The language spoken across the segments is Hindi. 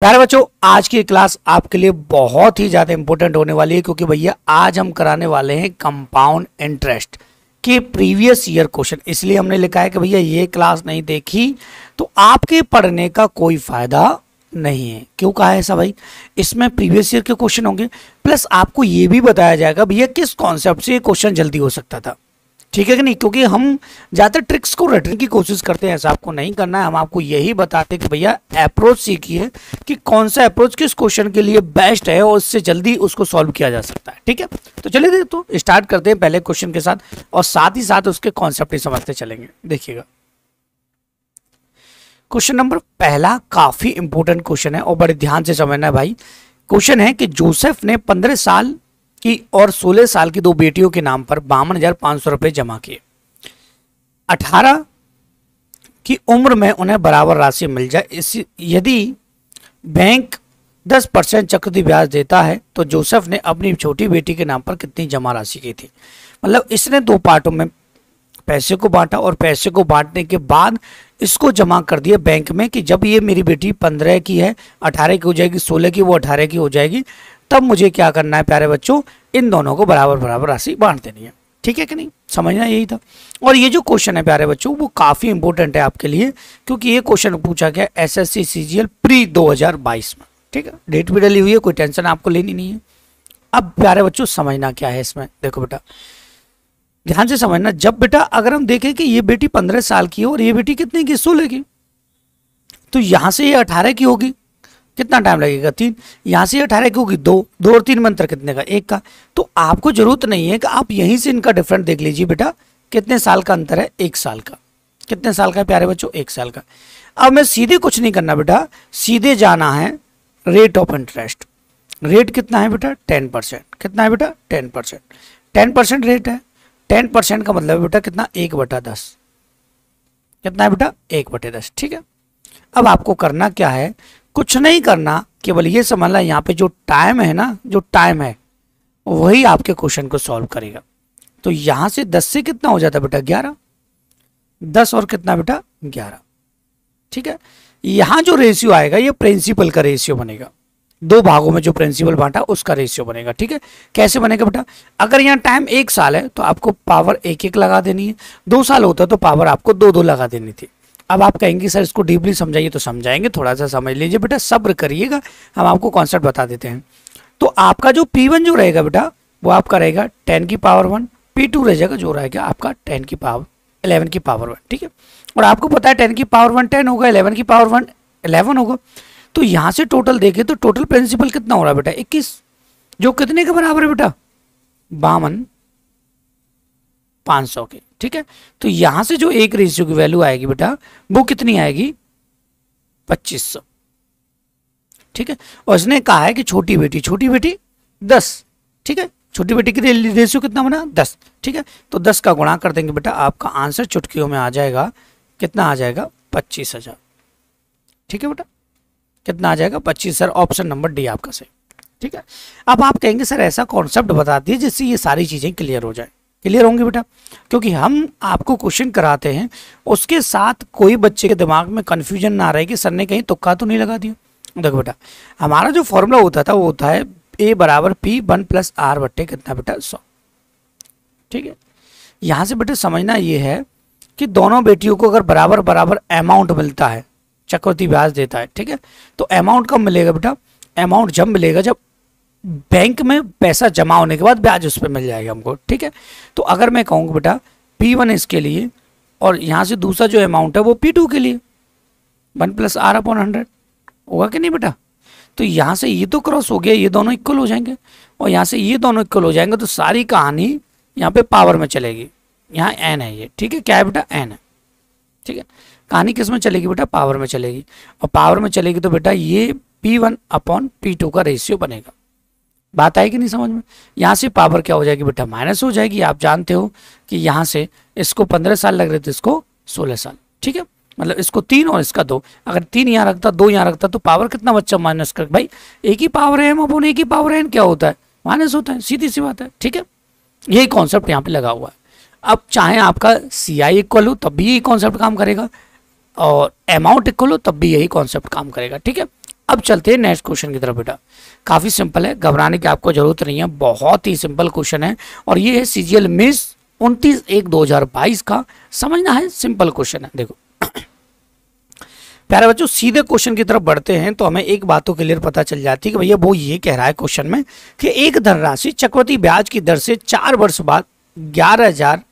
प्यारे बच्चों आज की क्लास आपके लिए बहुत ही ज़्यादा इंपॉर्टेंट होने वाली है क्योंकि भैया आज हम कराने वाले हैं कंपाउंड इंटरेस्ट के प्रीवियस ईयर क्वेश्चन इसलिए हमने लिखा है कि भैया ये क्लास नहीं देखी तो आपके पढ़ने का कोई फ़ायदा नहीं है क्यों कहा है ऐसा भाई इसमें प्रीवियस ईयर के क्वेश्चन होंगे प्लस आपको ये भी बताया जाएगा भैया किस कॉन्सेप्ट से ये क्वेश्चन जल्दी हो सकता था ठीक है कि नहीं क्योंकि हम ज़्यादातर ट्रिक्स को रटने की कोशिश करते हैं ऐसा आपको नहीं करना है हम आपको यही बताते हैं कि भैया अप्रोच सीखिए कि कौन सा अप्रोच किस क्वेश्चन के लिए बेस्ट है और उससे जल्दी उसको सॉल्व किया जा सकता है ठीक है तो चलिए देखो तो स्टार्ट करते हैं पहले क्वेश्चन के साथ और साथ ही साथ उसके कॉन्सेप्ट ही समझते चलेंगे देखिएगा क्वेश्चन नंबर पहला काफ़ी इंपोर्टेंट क्वेश्चन है और बड़े ध्यान से समझना है भाई क्वेश्चन है कि जोसेफ ने पंद्रह साल की और 16 साल की दो बेटियों के नाम पर बावन हजार पांच सौ रुपए जमा किए 18 की उम्र में उन्हें बराबर राशि मिल जाए इस यदि बैंक 10 परसेंट चक्रवृद्धि ब्याज देता है तो जोसेफ ने अपनी छोटी बेटी के नाम पर कितनी जमा राशि की थी मतलब इसने दो पार्टों में पैसे को बांटा और पैसे को बांटने के बाद इसको जमा कर दिया बैंक में कि जब ये मेरी बेटी पंद्रह की है अठारह की हो जाएगी सोलह की वो अठारह की हो जाएगी तब मुझे क्या करना है प्यारे बच्चों इन दोनों को बराबर बराबर राशि बांट देनी है ठीक है कि नहीं समझना यही था और ये जो क्वेश्चन है प्यारे बच्चों वो काफ़ी इंपॉर्टेंट है आपके लिए क्योंकि ये क्वेश्चन पूछा गया S S C C G L pre दो हजार बाईस में ठीक है डेट भी डली हुई है कोई टेंशन आपको लेनी नहीं है अब प्यारे बच्चों समझना क्या है इसमें देखो बेटा ध्यान से समझना जब बेटा अगर हम देखें कि ये बेटी पंद्रह साल की है और ये बेटी कितने की सोलह की तो यहां से ये अठारह की होगी कितना टाइम लगेगा तीन यहाँ से अठारह क्योंकि दो दो और तीन मंत्र कितने का एक का तो आपको जरूरत नहीं है कि आप यहीं से इनका डिफरेंट देख लीजिए बेटा कितने साल का अंतर है एक साल का कितने साल का प्यारे बच्चों एक साल का अब मैं सीधे कुछ नहीं करना बेटा सीधे जाना है रेट ऑफ इंटरेस्ट रेट कितना है बेटा टेन परसेंट कितना है बेटा ten percent ten percent rate है टेन परसेंट का मतलब है बेटा कितना एक बटा दस कितना है बेटा एक बटे दस ठीक है अब आपको करना क्या है कुछ नहीं करना केवल ये समझना यहाँ पे जो टाइम है ना जो टाइम है वही आपके क्वेश्चन को सॉल्व करेगा तो यहां से दस से कितना हो जाता बेटा ग्यारह दस और कितना बेटा ग्यारह ठीक है यहां जो रेशियो आएगा ये प्रिंसिपल का रेशियो बनेगा दो भागों में जो प्रिंसिपल बांटा उसका रेशियो बनेगा ठीक है कैसे बनेगा बेटा अगर यहाँ टाइम एक साल है तो आपको पावर एक एक लगा देनी है दो साल होता तो पावर आपको दो दो लगा देनी थी अब आप कहेंगे सर इसको डीपली समझाइए तो समझाएंगे थोड़ा सा समझ लीजिए बेटा सब्र करिएगा हम आपको कॉन्सेप्ट बता देते हैं तो आपका जो पी वन जो रहेगा बेटा वो आपका रहेगा टेन की पावर वन पी टू रह जाएगा जो रहेगा आपका टेन की पावर इलेवन की पावर वन ठीक है और आपको पता है टेन की पावर वन टेन होगा इलेवन की पावर वन इलेवन होगा तो यहाँ से टोटल देखें तो टोटल प्रिंसिपल कितना हो रहा है बेटा इक्कीस जो कितने के बराबर है बेटा बावन पाँच सौ के ठीक है तो यहां से जो एक रेशियो की वैल्यू आएगी बेटा वो कितनी आएगी पच्चीस सौ ठीक है और इसने कहा है कि छोटी बेटी छोटी बेटी दस ठीक है छोटी बेटी के लिए रेशियो कितना बना दस ठीक है तो दस का गुणा कर देंगे बेटा आपका आंसर चुटकियों में आ जाएगा कितना आ जाएगा पच्चीस हजार ठीक है बेटा कितना आ जाएगा पच्चीस हजार ऑप्शन नंबर डी आपका सही ठीक है अब आप कहेंगे सर ऐसा कॉन्सेप्ट बता दिए जिससे ये सारी चीज़ें क्लियर हो जाए क्लियर होंगे बेटा क्योंकि हम आपको क्वेश्चन कराते हैं उसके साथ कोई बच्चे के दिमाग में कन्फ्यूजन ना रहे कि सर ने कहीं तुक्का तो नहीं लगा दिया देखो बेटा हमारा जो फॉर्मूला होता था वो होता है ए बराबर पी वन प्लस आर बट्टे कितना बेटा सौ ठीक है यहाँ से बेटा समझना ये है कि दोनों बेटियों को अगर बराबर बराबर अमाउंट मिलता है चक्रवर्ती ब्याज देता है ठीक है तो अमाउंट कब मिलेगा बेटा अमाउंट जब मिलेगा जब बैंक में पैसा जमा होने के बाद ब्याज उस पर मिल जाएगा हमको ठीक है तो अगर मैं कहूँगा बेटा पी वन इसके लिए और यहाँ से दूसरा जो अमाउंट है वो पी टू के लिए one plus R upon hundred होगा कि नहीं बेटा तो यहाँ से ये तो क्रॉस हो गया ये दोनों इक्वल हो जाएंगे और यहाँ से ये दोनों इक्वल हो जाएंगे तो सारी कहानी यहाँ पे पावर में चलेगी यहाँ एन है ये ठीक है क्या है बेटा एन है ठीक है कहानी किस में चलेगी बेटा पावर में चलेगी और पावर में चलेगी तो बेटा ये P one upon P two का रेशियो बनेगा बात आई कि नहीं समझ में यहाँ से पावर क्या हो जाएगी बेटा माइनस हो जाएगी आप जानते हो कि यहाँ से इसको पंद्रह साल लग रहे थे इसको सोलह साल ठीक है मतलब इसको तीन और इसका दो अगर तीन यहाँ रखता दो यहाँ रखता तो पावर कितना बच्चा माइनस कर भाई एक ही पावर है अपन एक ही पावर है क्या होता है माइनस होता है सीधी सी बात है ठीक है यही कॉन्सेप्ट यहाँ पे लगा हुआ है अब चाहे आपका सी आई इक्वल हो तब भी यही कॉन्सेप्ट काम करेगा और अमाउंट इक्वल हो तब भी यही कॉन्सेप्ट काम करेगा ठीक है अब चलते हैं नेक्स्ट क्वेश्चन की तरफ बेटा काफ़ी सिंपल है घबराने की आपको जरूरत नहीं है बहुत ही सिंपल क्वेश्चन है और ये है सीजीएल मिस उनतीस एक दो हजार बाईस का समझना है सिंपल क्वेश्चन है देखो प्यारे बच्चों सीधे क्वेश्चन की तरफ बढ़ते हैं तो हमें एक बात तो क्लियर पता चल जाती है कि भैया वो ये कह रहा है क्वेश्चन में कि एक धनराशि चक्रवर्ती ब्याज की दर से चार वर्ष बाद ग्यारह हजार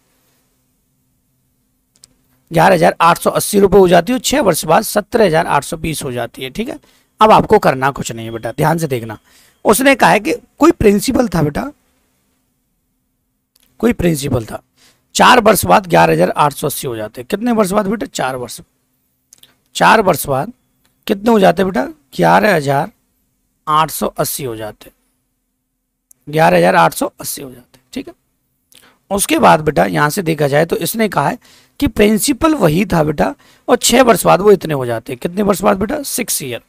ग्यारह हजार आठ सौ अस्सी रुपये हो जाती है और छः वर्ष बाद सत्रह हजार आठ सौ बीस हो जाती है ठीक है अब आपको करना कुछ नहीं है बेटा ध्यान से देखना उसने कहा है कि कोई प्रिंसिपल था बेटा कोई प्रिंसिपल था चार वर्ष बाद ग्यारह हजार आठ सौ अस्सी हो जाते कितने वर्ष बाद बेटा चार वर्ष चार वर्ष बाद कितने हो जाते बेटा ग्यारह हजार आठ सौ अस्सी हो जाते ग्यारह हजार आठ सौ अस्सी हो जाते ठीक है उसके बाद बेटा यहां से देखा जाए तो इसने कहा है कि प्रिंसिपल वही था बेटा और छह वर्ष बाद वो इतने हो जाते कितने वर्ष बाद बेटा सिक्स ईयर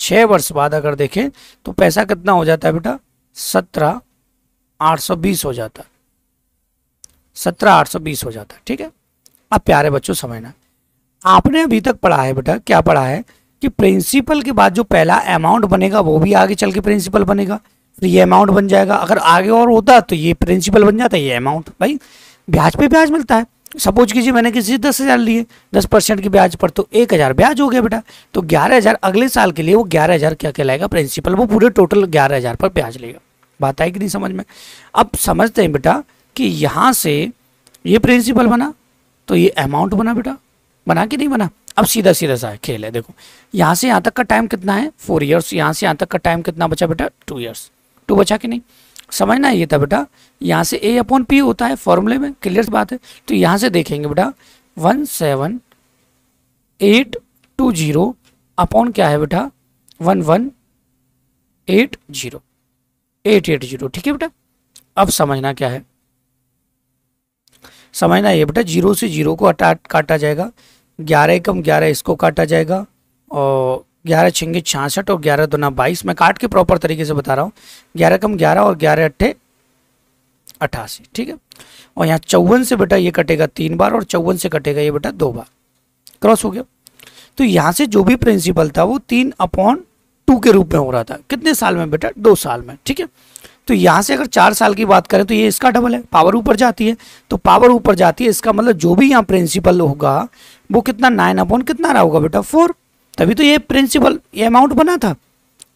छः वर्ष बाद अगर देखें तो पैसा कितना हो जाता है बेटा सत्रह आठ सौ बीस हो जाता है सत्रह आठ सौ बीस हो जाता है ठीक है अब प्यारे बच्चों समझना आपने अभी तक पढ़ा है बेटा क्या पढ़ा है कि प्रिंसिपल के बाद जो पहला अमाउंट बनेगा वो भी आगे चल के प्रिंसिपल बनेगा फिर ये अमाउंट बन जाएगा अगर आगे और होता तो ये प्रिंसिपल बन जाता ये अमाउंट भाई ब्याज पे ब्याज मिलता है सपोज कीजिए मैंने किसी से दस हज़ार लिए दस परसेंट के ब्याज पर तो एक हज़ार ब्याज हो गया बेटा तो ग्यारह हज़ार अगले साल के लिए वो ग्यारह हज़ार क्या कहलाएगा प्रिंसिपल वो पूरे टोटल ग्यारह हज़ार पर ब्याज लेगा बात आई कि नहीं समझ में अब समझते हैं बेटा कि यहाँ से ये प्रिंसिपल बना तो ये अमाउंट बना बेटा बना कि नहीं बना अब सीधा सीधा सा खेल है देखो यहाँ से यहाँ तक का टाइम कितना है फोर ईयर्स यहाँ से यहाँ तक का टाइम कितना बचा बेटा टू ईयर्स टू बचा कि नहीं समझना ये था बेटा यहाँ से ए अपॉन पी होता है फॉर्मूले में क्लियर बात है तो यहाँ से देखेंगे बेटा one seven eight two zero upon क्या है बेटा one one eight zero eight eight zero ठीक है बेटा अब समझना क्या है समझना ये बेटा जीरो से जीरो को काटा जाएगा ग्यारह कम ग्यारह इसको काटा जाएगा और ग्यारह छिंगे छियासठ और ग्यारह दुना बाईस मैं काट के प्रॉपर तरीके से बता रहा हूँ ग्यारह कम ग्यारह और ग्यारह अट्ठे अट्ठासी ठीक है और यहाँ चौवन से बेटा ये कटेगा तीन बार और चौवन से कटेगा ये बेटा दो बार क्रॉस हो गया तो यहाँ से जो भी प्रिंसिपल था वो तीन अपॉन टू के रूप में हो रहा था कितने साल में बेटा दो साल में ठीक है तो यहाँ से अगर चार साल की बात करें तो ये इसका डबल है पावर ऊपर जाती है तो पावर ऊपर जाती है इसका मतलब जो भी यहाँ प्रिंसिपल होगा वो कितना नाइन अपॉन कितना रहा होगा बेटा फोर तभी तो ये प्रिंसिपल ये अमाउंट बना था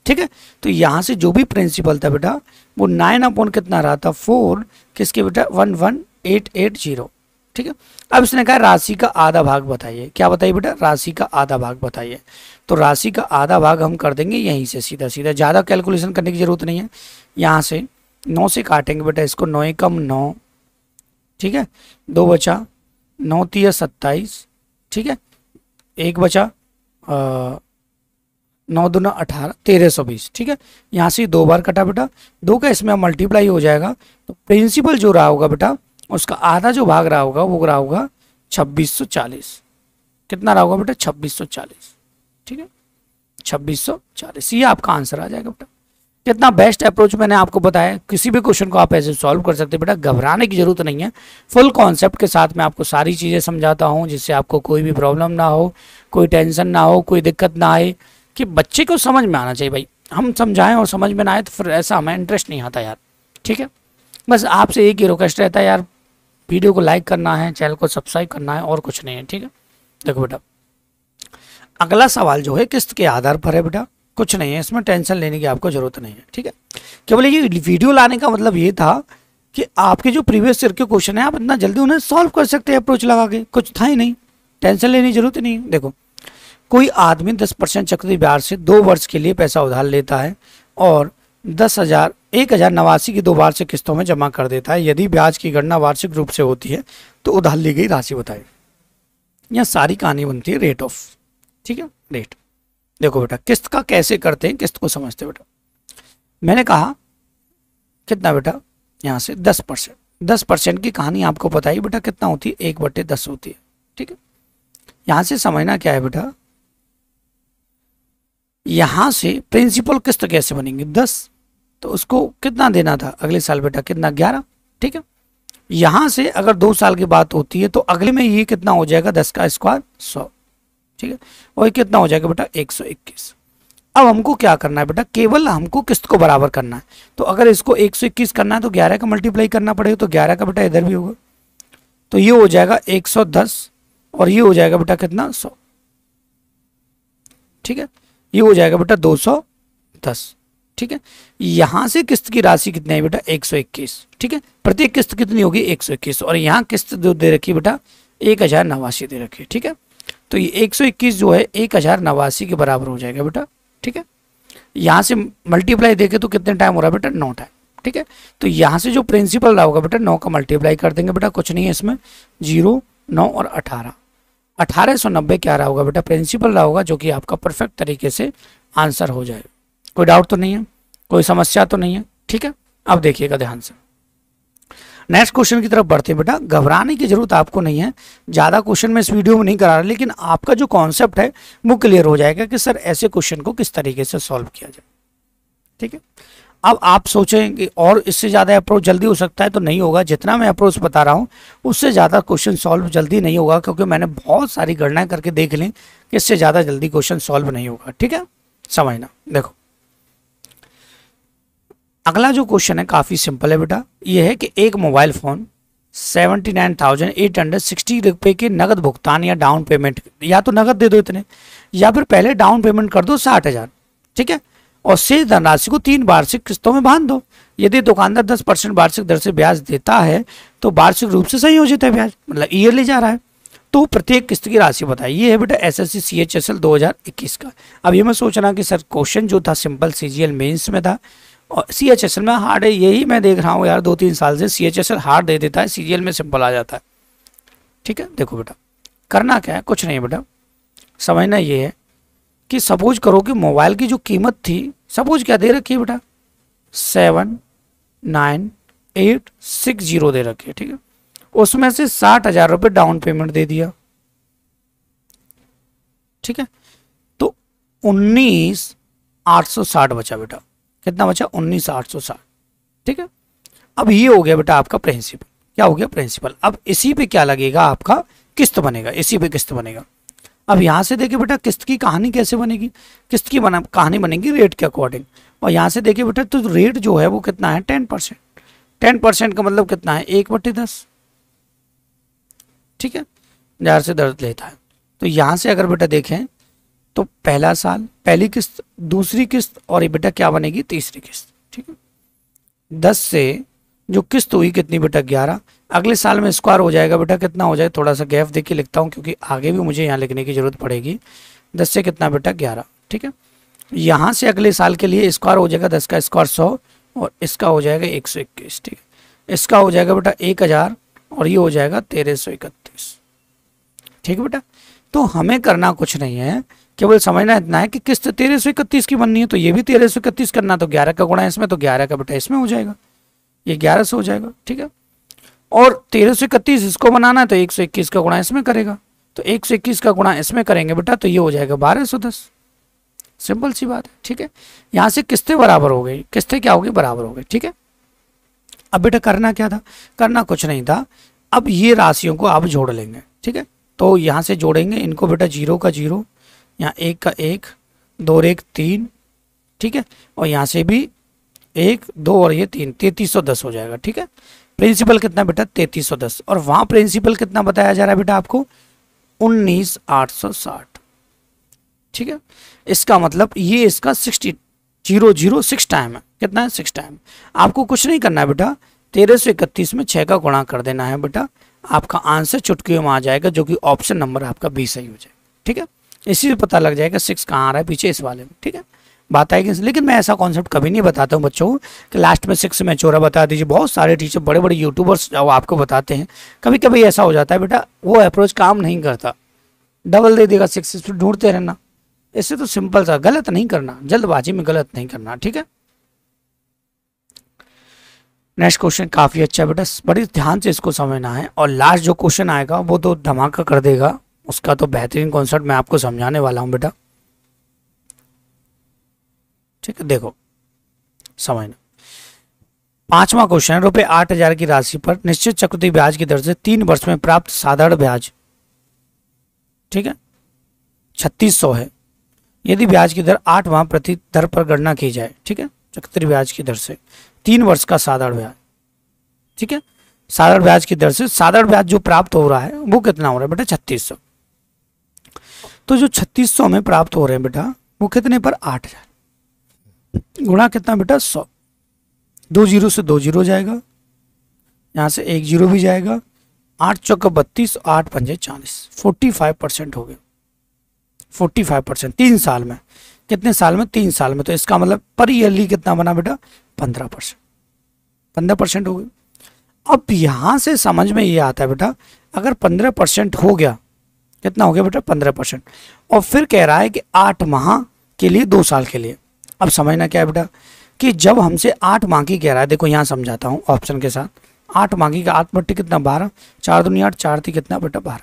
ठीक है तो यहाँ से जो भी प्रिंसिपल था बेटा वो नाइन अपॉन कितना रहा था फोर किसके बेटा one one eight eight zero ठीक है अब इसने कहा राशि का आधा भाग बताइए क्या बताइए बेटा राशि का आधा भाग बताइए तो राशि का आधा भाग हम कर देंगे यहीं से सीधा सीधा ज़्यादा कैलकुलेशन करने की ज़रूरत नहीं है यहाँ से नौ से काटेंगे बेटा इसको नौ कम नौ ठीक है दो बचा नौ तीय सत्ताईस ठीक है एक बचा नौ दूना अठारह तेरह सौ बीस ठीक है यहाँ से दो बार कटा बेटा दो का इसमें मल्टीप्लाई हो जाएगा तो प्रिंसिपल जो रहा होगा बेटा उसका आधा जो भाग रहा होगा वो रहा होगा छब्बीस सौ चालीस कितना रहा होगा बेटा छब्बीस सौ चालीस ठीक है छब्बीस सौ चालीस ये आपका आंसर आ जाएगा बेटा कितना बेस्ट अप्रोच मैंने आपको बताया किसी भी क्वेश्चन को आप ऐसे सॉल्व कर सकते हैं बेटा घबराने की ज़रूरत नहीं है फुल कॉन्सेप्ट के साथ मैं आपको सारी चीज़ें समझाता हूँ जिससे आपको कोई भी प्रॉब्लम ना हो कोई टेंशन ना हो कोई दिक्कत ना आए कि बच्चे को समझ में आना चाहिए भाई हम समझाएं और समझ में ना आए तो फिर ऐसा हमें इंटरेस्ट नहीं आता यार ठीक है बस आपसे एक ही रिक्वेस्ट रहता है यार वीडियो को लाइक करना है चैनल को सब्सक्राइब करना है और कुछ नहीं है ठीक है देखो बेटा अगला सवाल जो है किस्त के आधार पर है बेटा कुछ नहीं है इसमें टेंशन लेने की आपको ज़रूरत नहीं है ठीक है केवल ये वीडियो लाने का मतलब ये था कि आपके जो प्रीवियस ईयर के क्वेश्चन है आप इतना जल्दी उन्हें सॉल्व कर सकते हैं अप्रोच लगा के कुछ था ही नहीं टेंशन लेने की जरूरत नहीं देखो कोई आदमी दस परसेंट चक्रवृद्धि ब्याज से दो वर्ष के लिए पैसा उधार लेता है और दस हजार एक हजार नवासी की दो बार से किस्तों में जमा कर देता है यदि ब्याज की गणना वार्षिक रूप से होती है तो उधार ली गई राशि बताए यह सारी कहानी बनती है रेट ऑफ ठीक है रेट देखो बेटा किस्त का कैसे करते हैं किस्त को समझते बेटा मैंने कहा कितना बेटा यहाँ से दस परसेंट दस परसेंट की कहानी आपको पता ही बेटा कितना होती है एक बटे दस होती है ठीक है यहाँ से समझना क्या है बेटा यहाँ से प्रिंसिपल किस्त कैसे बनेंगे दस तो उसको कितना देना था अगले साल बेटा कितना ग्यारह ठीक है यहाँ से अगर दो साल की बात होती है तो अगले में ये कितना हो जाएगा दस का स्क्वायर सौ ठीक है वही कितना हो जाएगा बेटा एक सौ इक्कीस अब हमको क्या करना है बेटा केवल हमको किस्त को बराबर करना है तो अगर इसको 121 करना है तो 11 का मल्टीप्लाई करना पड़ेगा तो 11 का बेटा इधर भी होगा तो ये हो जाएगा 110 और ये हो जाएगा बेटा कितना 100 ठीक है ये हो जाएगा बेटा 210 ठीक है यहां से किस्त की राशि कितनी है बेटा 121 ठीक है प्रत्येक किस्त कितनी होगी इक्कीस और यहाँ किस्त दे रखी बेटा एक दे रखी ठीक है तो ये 121 जो है एक हज़ार नवासी के बराबर हो जाएगा बेटा ठीक है यहाँ से मल्टीप्लाई देखे तो कितने टाइम हो रहा है बेटा नौ टाइम ठीक है तो यहाँ से जो प्रिंसिपल रहा होगा बेटा नौ का मल्टीप्लाई कर देंगे बेटा कुछ नहीं है इसमें जीरो नौ और अठारह अठारह सौ नब्बे क्या रहा होगा बेटा प्रिंसिपल रहा होगा जो कि आपका परफेक्ट तरीके से आंसर हो जाए कोई डाउट तो नहीं है कोई समस्या तो नहीं है ठीक है अब देखिएगा ध्यान से नेक्स्ट क्वेश्चन की तरफ बढ़ते हैं बेटा घबराने की जरूरत आपको नहीं है ज़्यादा क्वेश्चन मैं इस वीडियो में नहीं करा रहा लेकिन आपका जो कॉन्सेप्ट है वो क्लियर हो जाएगा कि सर ऐसे क्वेश्चन को किस तरीके से सॉल्व किया जाए ठीक है अब आप सोचें कि और इससे ज़्यादा अप्रोच जल्दी हो सकता है तो नहीं होगा जितना मैं अप्रोच बता रहा हूँ उससे ज़्यादा क्वेश्चन सॉल्व जल्दी नहीं होगा क्योंकि मैंने बहुत सारी गणनाएं करके देख ली कि इससे ज़्यादा जल्दी क्वेश्चन सॉल्व नहीं होगा ठीक है समझना देखो अगला जो क्वेश्चन है काफ़ी सिंपल है बेटा ये है कि एक mobile phone seventy nine thousand eight hundred sixty रुपए के नगद भुगतान या डाउन पेमेंट या तो नगद दे दो इतने या फिर पहले डाउन पेमेंट कर दो साठ हज़ार ठीक है और शेष धनराशि को तीन वार्षिक किस्तों में बांध दो यदि दुकानदार दस परसेंट वार्षिक दर से ब्याज देता है तो वार्षिक रूप से सही जाता है ब्याज मतलब ईयरली जा रहा है तो प्रत्येक किस्त की राशि बताइए ये है बेटा S S C C H S L दो हज़ार इक्कीस का अब ये मैं सोच रहा कि सर क्वेश्चन जो था simple C G L mains में था और सी एच एस एल में हार्ड है यही मैं देख रहा हूँ यार दो तीन साल से C H S L hard दे देता है सीरियल में सिंपल आ जाता है ठीक है देखो बेटा करना क्या है कुछ नहीं बेटा समझना ये है कि सपोज करो कि मोबाइल की जो कीमत थी सपोज क्या दे रखी है बेटा seven nine eight six zero दे रखी है ठीक है उसमें से साठ हजार रुपये डाउन पेमेंट दे दिया ठीक है तो उन्नीस आठ सौ साठ बचा बेटा कितना बचा उन्नीस आठ सौ साठ ठीक है अब ये हो गया बेटा आपका प्रिंसिपल क्या हो गया प्रिंसिपल अब इसी पे क्या लगेगा आपका किस्त बनेगा इसी पे किस्त बनेगा अब यहाँ से देखिए बेटा किस्त की कहानी कैसे बनेगी किस्त की बना कहानी बनेगी रेट के अकॉर्डिंग और यहाँ से देखिए बेटा तो रेट जो है वो कितना है टेन परसेंट टेन परसेंट का मतलब कितना है एक बटे दस ठीक है जार से दर्द लेता है तो यहाँ से अगर बेटा देखें तो पहला साल पहली किस्त दूसरी किस्त और ये बेटा क्या बनेगी तीसरी किस्त ठीक है दस से जो किस्त हुई कितनी बेटा ग्यारह अगले साल में स्क्वायर हो जाएगा बेटा कितना हो जाए थोड़ा सा गैप के लिखता हूँ क्योंकि आगे भी मुझे यहाँ लिखने की ज़रूरत पड़ेगी दस से कितना बेटा ग्यारह ठीक है यहाँ से अगले साल के लिए स्क्वायर हो जाएगा दस का स्क्वायर सौ और इसका हो जाएगा एक सौ इक्कीस ठीक है इसका हो जाएगा बेटा एक हज़ार और ये हो जाएगा तेरह सौ इकतीस ठीक है बेटा तो हमें करना कुछ नहीं है केवल समझना इतना है कि किस्त तेरह सौ इकतीस की बननी है तो ये भी तेरह सौ इकतीस करना तो ग्यारह का गुणा इसमें तो ग्यारह का बेटा इसमें हो जाएगा ये ग्यारह सौ हो जाएगा ठीक है और तेरह सौ इकतीस इसको बनाना है तो एक सौ इक्कीस का गुणा इसमें करेगा तो एक सौ इक्कीस का गुणा इसमें करेंगे बेटा तो ये हो जाएगा बारह सौ दस सिंपल सी बात है ठीक है यहाँ से किस्तें बराबर हो गई किस्तें क्या होगी बराबर हो गई ठीक है अब बेटा करना क्या था करना कुछ नहीं था अब ये राशियों को आप जोड़ लेंगे ठीक है तो यहाँ से जोड़ेंगे इनको बेटा जीरो का जीरो यहाँ एक का एक दो और एक तीन ठीक है और यहाँ से भी एक दो और ये तीन तैतीस सौ दस हो जाएगा ठीक है प्रिंसिपल कितना बेटा तैतीस सौ दस और वहाँ प्रिंसिपल कितना बताया जा रहा है बेटा आपको उन्नीस आठ सौ साठ ठीक है इसका मतलब ये इसका sixty zero zero six time है कितना है सिक्स टाइम आपको कुछ नहीं करना है बेटा तेरह सौ इकतीस में छः का गुणा कर देना है बेटा आपका आंसर चुटकियों में आ जाएगा जो कि ऑप्शन नंबर आपका बी सही हो जाएगा ठीक है इसी से पता लग जाएगा सिक्स कहाँ आ रहा है पीछे इस वाले में ठीक है बात आएगी लेकिन मैं ऐसा कॉन्सेप्ट कभी नहीं बताता हूँ बच्चों को कि लास्ट में सिक्स में चोरा बता दीजिए बहुत सारे टीचर बड़े बड़े यूट्यूबर्स जब आपको बताते हैं कभी कभी ऐसा हो जाता है बेटा वो अप्रोच काम नहीं करता डबल दे देगा सिक्स फिर ढूंढते रहना इससे तो सिंपल सा गलत नहीं करना जल्दबाजी में गलत नहीं करना ठीक है नेक्स्ट क्वेश्चन काफ़ी अच्छा बेटा बड़ी ध्यान से इसको समझना है और लास्ट जो क्वेश्चन आएगा वो तो धमाका कर देगा उसका तो बेहतरीन कॉन्सर्ट मैं आपको समझाने वाला हूँ बेटा ठीक है देखो समझना पांचवा क्वेश्चन है रुपये आठ हजार की राशि पर निश्चित चक्रवृद्धि ब्याज की दर से तीन वर्ष में प्राप्त साधारण ब्याज ठीक है छत्तीस सौ है यदि ब्याज की दर आठ माह प्रति दर पर गणना की जाए ठीक है चक्रवृद्धि ब्याज की दर से तीन वर्ष का साधारण ब्याज ठीक है साधारण ब्याज की दर से साधारण ब्याज जो प्राप्त हो रहा है वो कितना हो रहा है बेटा छत्तीस सौ तो जो 3600 में प्राप्त हो रहे हैं बेटा वो कितने पर आठ हजार गुणा कितना बेटा सौ दो जीरो से दो जीरो जाएगा यहाँ से एक जीरो भी जाएगा आठ चौक बत्तीस आठ पंजे चालीस फोर्टी फाइव परसेंट हो गए फोर्टी फाइव परसेंट तीन साल में कितने साल में तीन साल में तो इसका मतलब पर ईयरली कितना बना बेटा पंद्रह परसेंट पंद्रह परसेंट हो गए अब यहाँ से समझ में ये आता है बेटा अगर पंद्रह परसेंट हो गया कितना हो गया बेटा पंद्रह परसेंट और फिर कह रहा है कि आठ माह के लिए दो साल के लिए अब समझना क्या है बेटा कि जब हमसे आठ माह की कह रहा है देखो यहाँ समझाता हूँ ऑप्शन के साथ आठ माह की का आठ बट्टी कितना बारह चार दुनिया आठ चार थी कितना बेटा बारह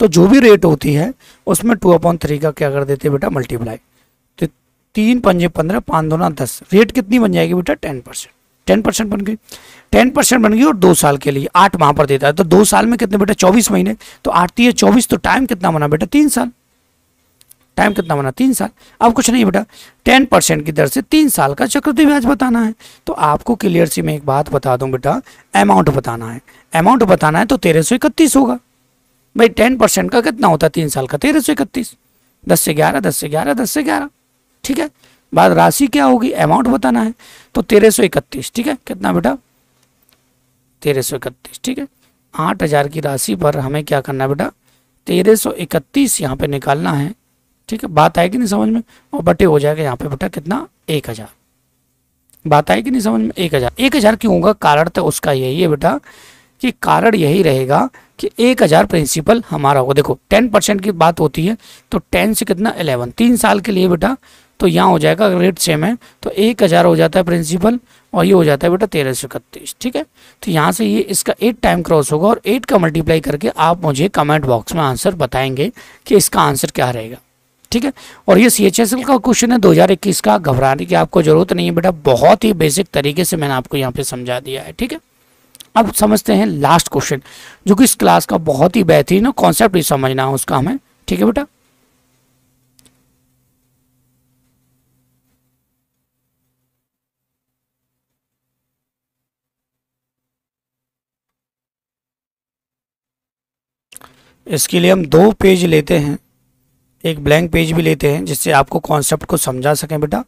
तो जो भी रेट होती है उसमें टू अपॉन थ्री का क्या कर देते हैं बेटा मल्टीप्लाई तो तीन पंजे पंद्रह पाँच दो ना दस रेट कितनी बन जाएगी बेटा टेन परसेंट टेन परसेंट बन गई टेन परसेंट बन गई और दो साल के लिए आठ माह पर देता है तो दो साल में कितने बेटा चौबीस महीने तो आठती है चौबीस तो टाइम कितना बना बेटा तीन साल टाइम कितना बना तीन साल अब कुछ नहीं बेटा टेन परसेंट की दर से तीन साल का चक्रवृद्धि ब्याज बताना है तो आपको क्लियर सी मैं एक बात बता दूं बेटा अमाउंट बताना है अमाउंट बताना है तो तेरह होगा भाई टेन परसेंट का कितना होता है तीन साल का तेरह सौ इकतीस दस से ग्यारह दस से ग्यारह दस से ग्यारह ठीक है बाद राशि क्या होगी अमाउंट बताना है तो तेरह सौ इकतीस ठीक है कितना बेटा तेरह सौ इकतीस ठीक है आठ हज़ार की राशि पर हमें क्या करना है बेटा तेरह सौ इकतीस यहाँ पे निकालना है ठीक है बात आएगी नहीं समझ में और बटे हो जाएगा यहाँ पे बेटा कितना एक हज़ार बात आएगी नहीं समझ में एक हज़ार एक हज़ार क्यों होगा कारण तो उसका यही है बेटा कि कारण यही रहेगा कि एक हज़ार प्रिंसिपल हमारा होगा देखो टेन परसेंट की बात होती है तो टेन से कितना इलेवन तीन साल के लिए बेटा तो यहाँ हो जाएगा अगर रेट सेम है तो एक हज़ार हो जाता है प्रिंसिपल और ये हो जाता है बेटा तेरह सौ इकतीस ठीक है तो यहाँ से ये इसका एट टाइम क्रॉस होगा और एट का मल्टीप्लाई करके आप मुझे कमेंट बॉक्स में आंसर बताएंगे कि इसका आंसर क्या रहेगा ठीक है और ये सी एच एस एल का क्वेश्चन है दो का घबराने की आपको ज़रूरत नहीं है बेटा बहुत ही बेसिक तरीके से मैंने आपको यहाँ पर समझा दिया है ठीक है अब समझते हैं लास्ट क्वेश्चन जो कि इस क्लास का बहुत ही बेहतरीन कॉन्सेप्ट ही समझना है उसका हमें ठीक है बेटा इसके लिए हम दो पेज लेते हैं एक ब्लैंक पेज भी लेते हैं जिससे आपको कॉन्सेप्ट को समझा सकें बेटा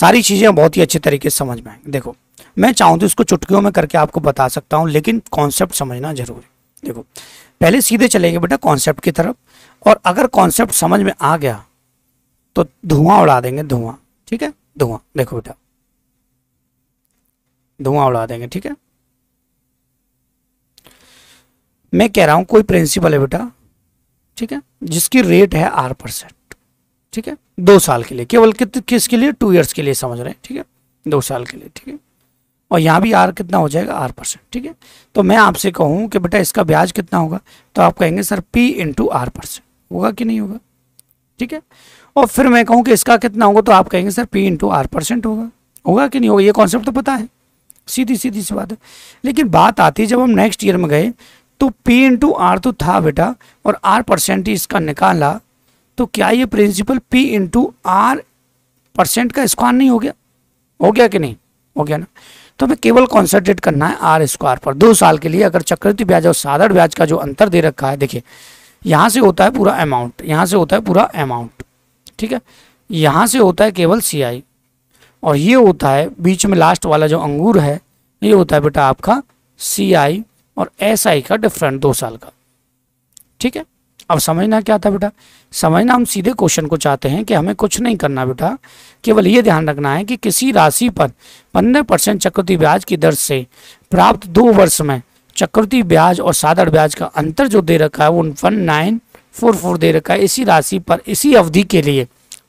सारी चीज़ें बहुत ही अच्छे तरीके से समझ में आएंगे देखो मैं चाहूँ तो इसको चुटकियों में करके आपको बता सकता हूँ लेकिन कॉन्सेप्ट समझना जरूरी देखो पहले सीधे चलेंगे बेटा कॉन्सेप्ट की तरफ और अगर कॉन्सेप्ट समझ में आ गया तो धुआं उड़ा देंगे धुआं ठीक है धुआं देखो बेटा धुआं उड़ा देंगे ठीक है मैं कह रहा हूं कोई प्रिंसिपल है बेटा ठीक है जिसकी रेट है आर परसेंट ठीक है दो साल के लिए केवल कित किसके लिए टू ईयर्स के लिए समझ रहे हैं ठीक है दो साल के लिए ठीक है और यहाँ भी आर कितना हो जाएगा आर परसेंट ठीक है तो मैं आपसे कहूँ कि बेटा इसका ब्याज कितना होगा तो आप कहेंगे sir P into R percent होगा कि नहीं होगा ठीक है और फिर मैं कहूँ कि इसका कितना होगा तो आप कहेंगे sir P into R percent होगा होगा कि नहीं होगा ये कॉन्सेप्ट तो पता है सीधी सीधी सी बात है लेकिन बात आती है जब हम नेक्स्ट ईयर में गए तो P इंटू आर तो था बेटा और R परसेंट ही इसका निकाला तो क्या ये principal P into R percent का स्क्वायर नहीं हो गया हो गया कि नहीं हो गया ना तो हमें केवल कॉन्सेंट्रेट करना है आर स्क्वायर पर दो साल के लिए अगर चक्रवृद्धि ब्याज और साधारण ब्याज का जो अंतर दे रखा है देखिए यहाँ से होता है पूरा अमाउंट यहाँ से होता है पूरा अमाउंट ठीक है यहाँ से होता है केवल सी और ये होता है बीच में लास्ट वाला जो अंगूर है ये होता है बेटा आपका सी आई और ऐसा ही का डिफरेंट दो साल का ठीक है अब समझना क्या था बेटा समझना हम सीधे क्वेश्चन को चाहते हैं कि हमें कुछ नहीं करना बेटा केवल ये ध्यान रखना है कि किसी राशि पर 15 परसेंट चक्रवृद्धि ब्याज की दर से प्राप्त दो वर्ष में चक्रवृद्धि ब्याज और साधारण ब्याज का अंतर जो दे रखा है वो वन नाइन फोर फोर दे रखा है इसी राशि पर इसी अवधि के लिए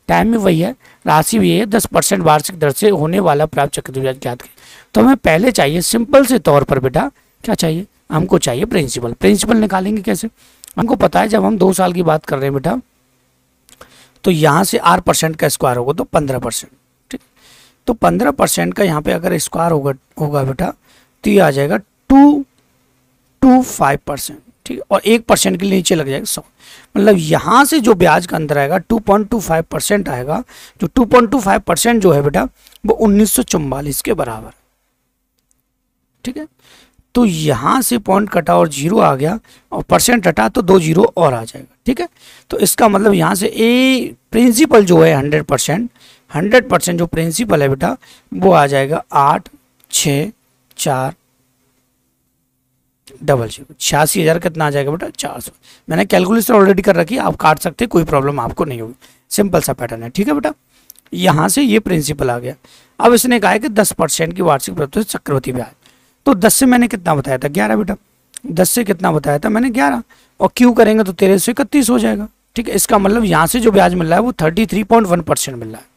टाइम भी वही है राशि भी है दस परसेंट वार्षिक दर से होने वाला प्राप्त चक्रवृद्धि ब्याज ज्ञात तो हमें पहले चाहिए सिंपल से तौर पर बेटा क्या चाहिए हमको चाहिए प्रिंसिपल प्रिंसिपल निकालेंगे कैसे हमको पता है जब हम दो साल की बात कर रहे हैं बेटा तो यहाँ से आर परसेंट का स्क्वायर होगा तो पंद्रह परसेंट ठीक तो पंद्रह परसेंट का यहाँ पे अगर स्क्वायर होगा होगा बेटा तो ये आ जाएगा टू टू फाइव परसेंट ठीक और एक परसेंट के लिए नीचे लग जाएगा सौ मतलब यहाँ से जो ब्याज का अंतर आएगा two point two five percent आएगा जो two point two five percent जो है बेटा वो उन्नीस सौ के बराबर ठीक है तो यहाँ से पॉइंट कटा और जीरो आ गया और परसेंट हटा तो दो जीरो और आ जाएगा ठीक है तो इसका मतलब यहाँ से ए प्रिंसिपल जो है हंड्रेड परसेंट हंड्रेड परसेंट जो प्रिंसिपल है बेटा वो आ जाएगा आठ छ चार डबल जीरो छियासी हज़ार कितना आ जाएगा बेटा चार सौ मैंने कैलकुलेशन ऑलरेडी कर रखी आप काट सकते कोई प्रॉब्लम आपको नहीं होगी सिंपल सा पैटर्न है ठीक है बेटा यहाँ से ये प्रिंसिपल आ गया अब इसने कहा है कि दस परसेंट की वार्षिक प्रतिशत चक्रवर्ती ब्याज तो दस से मैंने कितना बताया था ग्यारह बेटा दस से कितना बताया था मैंने ग्यारह और क्यों करेंगे तो तेरह से इकतीस हो जाएगा ठीक है इसका मतलब यहाँ से जो ब्याज मिल रहा है वो thirty three point one percent मिल रहा है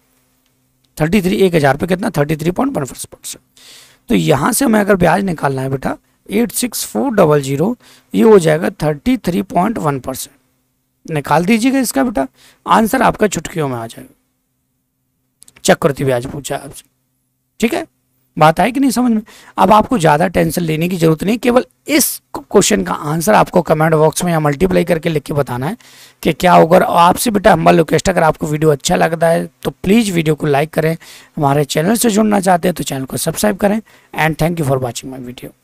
थर्टी थ्री एक हज़ार पर कितना thirty three point one percent तो यहाँ से हमें अगर ब्याज निकालना है बेटा eight six four double zero ये हो जाएगा thirty three point one percent निकाल दीजिएगा इसका बेटा आंसर आपका चुटकियों में आ जाएगा चक्रवर्ती ब्याज पूछा आपसे ठीक है बात आई कि नहीं समझ में अब आपको ज़्यादा टेंशन लेने की ज़रूरत नहीं केवल इस क्वेश्चन का आंसर आपको कमेंट बॉक्स में या मल्टीप्लाई करके लिख के बताना है कि क्या होगा और आपसे बेटा हम्बल रिक्वेस्ट अगर आपको वीडियो अच्छा लगता है तो प्लीज़ वीडियो को लाइक करें हमारे चैनल से जुड़ना चाहते हैं तो चैनल को सब्सक्राइब करें and thank you for watching my video